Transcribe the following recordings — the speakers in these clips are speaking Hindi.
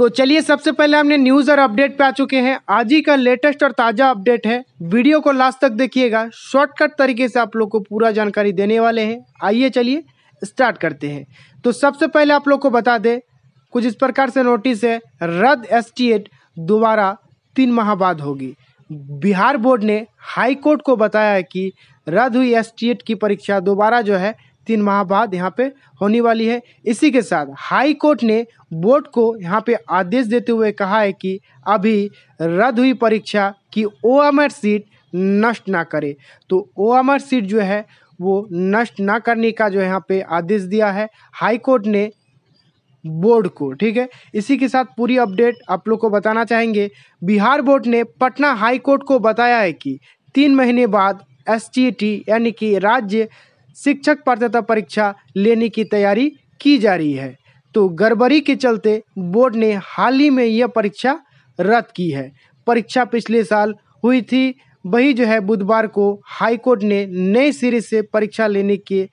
तो चलिए सबसे पहले हमने न्यूज़ और अपडेट पे आ चुके हैं आज ही का लेटेस्ट और ताज़ा अपडेट है वीडियो को लास्ट तक देखिएगा शॉर्टकट तरीके से आप लोग को पूरा जानकारी देने वाले हैं आइए चलिए स्टार्ट करते हैं तो सबसे पहले आप लोग को बता दें कुछ इस प्रकार से नोटिस है रद्द एस दोबारा तीन माह बाद होगी बिहार बोर्ड ने हाई कोर्ट को बताया कि रद्द हुई एस की परीक्षा दोबारा जो है तीन माह बाद यहाँ पे होने वाली है इसी के साथ हाई कोर्ट ने बोर्ड को यहाँ पे आदेश देते हुए कहा है कि अभी रद्द हुई परीक्षा की ओ सीट नष्ट ना करे तो ओ सीट जो है वो नष्ट ना करने का जो यहाँ पे आदेश दिया है हाई कोर्ट ने बोर्ड को ठीक है इसी के साथ पूरी अपडेट आप लोग को बताना चाहेंगे बिहार बोर्ड ने पटना हाई कोर्ट को बताया है कि तीन महीने बाद एस यानी कि राज्य शिक्षक पात्रता परीक्षा लेने की तैयारी की जा रही है तो गड़बड़ी के चलते बोर्ड ने हाल ही में यह परीक्षा रद्द की है परीक्षा पिछले साल हुई थी वही जो है बुधवार को हाईकोर्ट ने नए सिरे से परीक्षा लेने के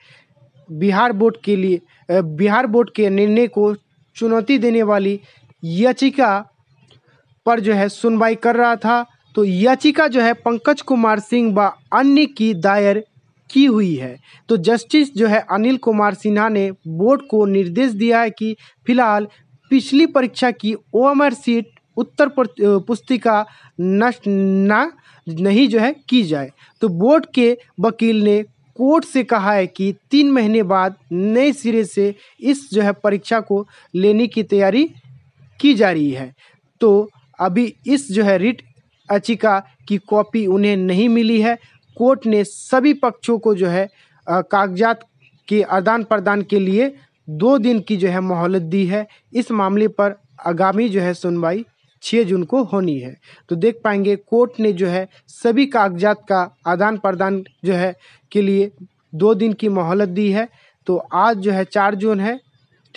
बिहार बोर्ड के लिए बिहार बोर्ड के निर्णय को चुनौती देने वाली याचिका पर जो है सुनवाई कर रहा था तो याचिका जो है पंकज कुमार सिंह व अन्य की दायर की हुई है तो जस्टिस जो है अनिल कुमार सिन्हा ने बोर्ड को निर्देश दिया है कि फिलहाल पिछली परीक्षा की ओ सीट उत्तर पुस्तिका नष्ट न नहीं जो है की जाए तो बोर्ड के वकील ने कोर्ट से कहा है कि तीन महीने बाद नए सिरे से इस जो है परीक्षा को लेने की तैयारी की जा रही है तो अभी इस जो है रिट याचिका की कॉपी उन्हें नहीं मिली है कोर्ट ने सभी पक्षों को जो है कागजात के आदान प्रदान के लिए दो दिन की जो है मोहलत दी है इस मामले पर आगामी जो है सुनवाई छः जून को होनी है तो देख पाएंगे कोर्ट ने जो है सभी कागजात का आदान प्रदान जो है के लिए दो दिन की मोहलत दी है तो आज जो है चार जून है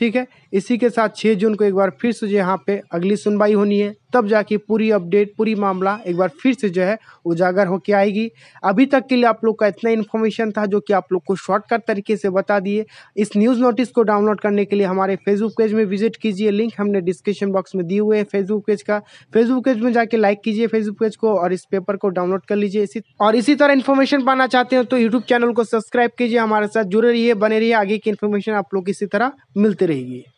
ठीक है इसी के साथ छः जून को एक बार फिर से जो यहाँ पे अगली सुनवाई होनी है तब जाके पूरी अपडेट पूरी मामला एक बार फिर से जो है उजागर होके आएगी अभी तक के लिए आप लोग का इतना इन्फॉर्मेशन था जो कि आप लोग को शॉर्टकट तरीके से बता दिए इस न्यूज़ नोटिस को डाउनलोड करने के लिए हमारे फेसबुक पेज में विजिट कीजिए लिंक हमने डिस्क्रिप्शन बॉक्स में दिए हुए हैं फेसबुक पेज का फेसबुक पेज में जाके लाइक कीजिए फेसबुक पेज को और इस पेपर को डाउनलोड कर लीजिए इसी और इसी तरह इन्फॉर्मेशन पाना चाहते हैं तो यूट्यूब चैनल को सब्सक्राइब कीजिए हमारे साथ जुड़े रहिए बने रहिए आगे की इन्फॉर्मेशन आप लोग इसी तरह मिलते रहेगी